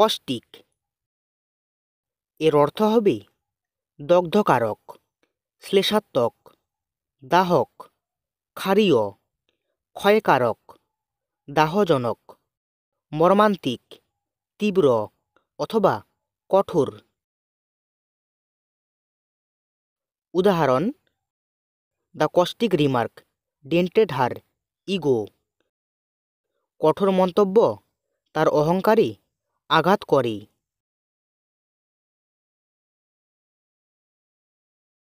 caustic এর অর্থ হবে দগ্ধকারক শ্লেষাত্মক দাহক ক্ষারীয় ক্ষয়কারক দাহজনক মর্মান্তিক তীব্র অথবা কঠোর উদাহরণ the caustic remark dented her ego কঠোর মন্তব্য তার অহংকারী আঘাত করে